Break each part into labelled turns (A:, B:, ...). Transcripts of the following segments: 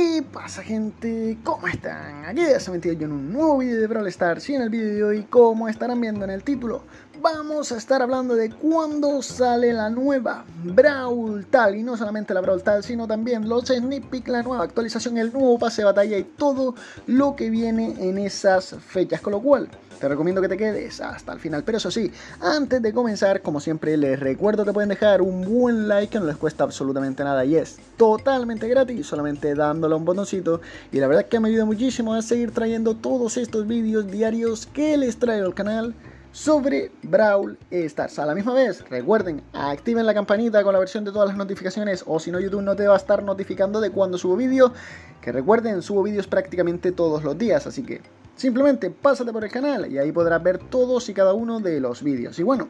A: ¿Qué pasa gente? ¿Cómo están? Aquí ya se metido yo en un nuevo video de Brawl Stars y en el video y hoy, como estarán viendo en el título, vamos a estar hablando de cuándo sale la nueva Brawl Tal. Y no solamente la Brawl Tal, sino también los sneak la nueva actualización, el nuevo pase de batalla y todo lo que viene en esas fechas. Con lo cual, te recomiendo que te quedes hasta el final. Pero eso sí, antes de comenzar, como siempre les recuerdo que pueden dejar un buen like que no les cuesta absolutamente nada y es totalmente gratis, solamente dándole un botoncito. Y la verdad que me ayuda muchísimo a seguir trayendo todos estos vídeos diarios que les traigo al canal sobre Brawl Stars. A la misma vez, recuerden, activen la campanita con la versión de todas las notificaciones o si no YouTube no te va a estar notificando de cuando subo vídeo, que recuerden, subo vídeos prácticamente todos los días, así que simplemente pásate por el canal y ahí podrás ver todos y cada uno de los vídeos. Y bueno,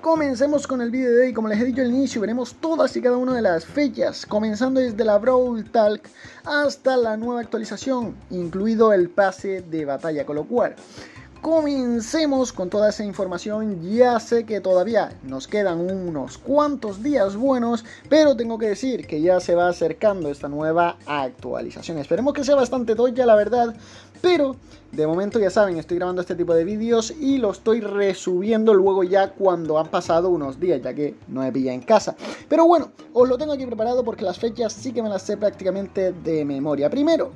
A: comencemos con el vídeo de hoy, como les he dicho al inicio, veremos todas y cada una de las fechas, comenzando desde la Brawl Talk hasta la nueva actualización, incluido el pase de batalla, con lo cual comencemos con toda esa información. Ya sé que todavía nos quedan unos cuantos días buenos, pero tengo que decir que ya se va acercando esta nueva actualización. Esperemos que sea bastante doya, la verdad, pero de momento ya saben, estoy grabando este tipo de vídeos y lo estoy resubiendo luego ya cuando han pasado unos días, ya que no he pillado en casa. Pero bueno, os lo tengo aquí preparado porque las fechas sí que me las sé prácticamente de memoria. Primero,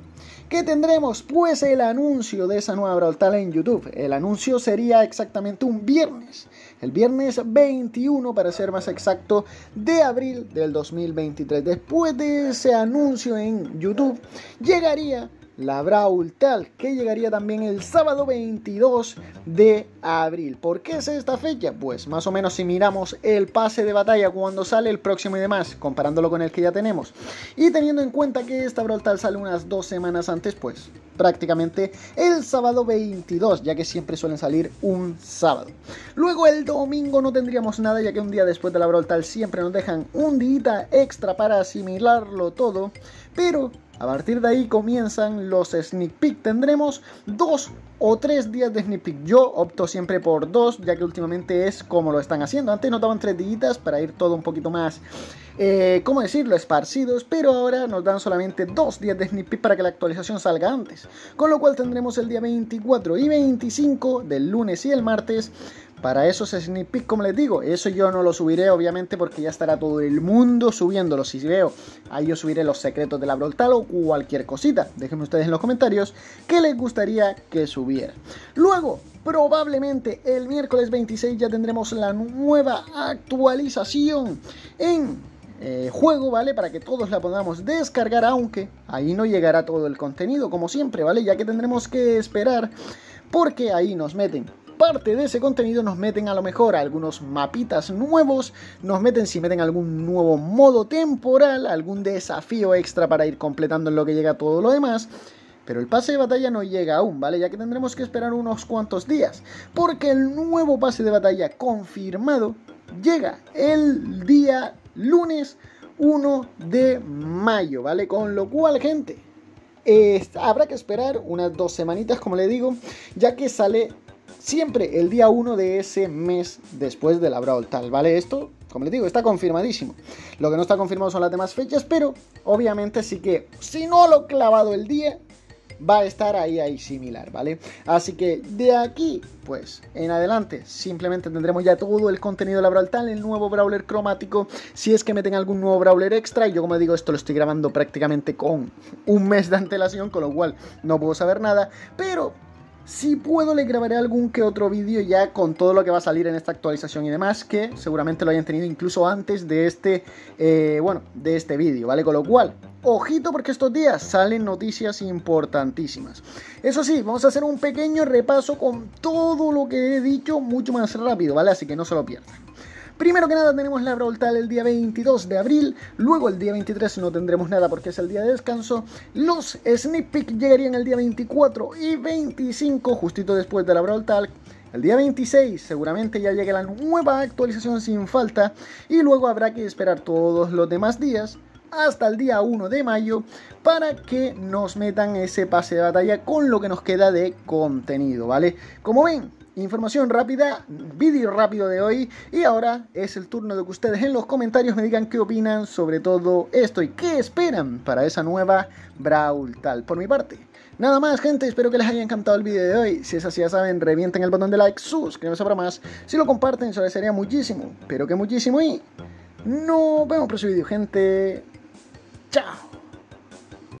A: ¿qué tendremos? Pues el anuncio de esa nueva Brawl en YouTube. El anuncio sería exactamente un viernes, el viernes 21 para ser más exacto, de abril del 2023. Después de ese anuncio en YouTube, llegaría la Brawl Tal, que llegaría también el sábado 22 de abril. ¿Por qué es esta fecha? Pues más o menos si miramos el pase de batalla cuando sale el próximo y demás, comparándolo con el que ya tenemos, y teniendo en cuenta que esta Brawl Tal sale unas dos semanas antes, pues prácticamente el sábado 22, ya que siempre suelen salir un sábado. Luego el domingo no tendríamos nada, ya que un día después de la Brawl Tal siempre nos dejan un día extra para asimilarlo todo, pero a partir de ahí comienzan los sneak peek. Tendremos dos o tres días de sneak peek. Yo opto siempre por dos, ya que últimamente es como lo están haciendo. Antes nos daban tres días para ir todo un poquito más, eh, ¿cómo decirlo?, esparcidos, pero ahora nos dan solamente dos días de sneak peek para que la actualización salga antes. Con lo cual tendremos el día 24 y 25 del lunes y el martes para eso se snippet, como les digo. Eso yo no lo subiré, obviamente, porque ya estará todo el mundo subiéndolo. Si veo, ahí yo subiré los secretos de la o cualquier cosita. Déjenme ustedes en los comentarios qué les gustaría que subiera. Luego, probablemente el miércoles 26 ya tendremos la nueva actualización en eh, juego, ¿vale? Para que todos la podamos descargar, aunque ahí no llegará todo el contenido, como siempre, ¿vale? Ya que tendremos que esperar porque ahí nos meten parte de ese contenido nos meten a lo mejor algunos mapitas nuevos, nos meten si meten algún nuevo modo temporal, algún desafío extra para ir completando en lo que llega todo lo demás. Pero el pase de batalla no llega aún, ¿vale? Ya que tendremos que esperar unos cuantos días. Porque el nuevo pase de batalla confirmado llega el día lunes 1 de mayo, ¿vale? Con lo cual, gente, habrá que esperar unas dos semanitas, como le digo, ya que sale siempre el día 1 de ese mes después de la Brawl Tal, ¿vale? Esto, como les digo, está confirmadísimo. Lo que no está confirmado son las demás fechas, pero obviamente sí que si no lo he clavado el día, va a estar ahí, ahí similar, ¿vale? Así que de aquí, pues, en adelante, simplemente tendremos ya todo el contenido de la Brawl Tal, el nuevo Brawler cromático, si es que me meten algún nuevo Brawler extra, y yo como digo, esto lo estoy grabando prácticamente con un mes de antelación, con lo cual no puedo saber nada, pero si puedo, le grabaré algún que otro vídeo ya con todo lo que va a salir en esta actualización y demás, que seguramente lo hayan tenido incluso antes de este, eh, bueno, de este vídeo, ¿vale? Con lo cual, ojito porque estos días salen noticias importantísimas. Eso sí, vamos a hacer un pequeño repaso con todo lo que he dicho mucho más rápido, ¿vale? Así que no se lo pierdan. Primero que nada tenemos la Brawl Tal el día 22 de abril, luego el día 23 no tendremos nada porque es el día de descanso. Los Sneak Peek llegarían el día 24 y 25, justito después de la Brawl El día 26 seguramente ya llegue la nueva actualización sin falta y luego habrá que esperar todos los demás días hasta el día 1 de mayo para que nos metan ese pase de batalla con lo que nos queda de contenido, ¿vale? Como ven, Información rápida, vídeo rápido de hoy. Y ahora es el turno de que ustedes en los comentarios me digan qué opinan sobre todo esto y qué esperan para esa nueva Brawl Tal. Por mi parte, nada más, gente. Espero que les haya encantado el vídeo de hoy. Si es así, ya saben, revienten el botón de like, suscríbanse para más. Si lo comparten, se lo sería muchísimo, pero que muchísimo. Y nos vemos el próximo vídeo, gente. Chao.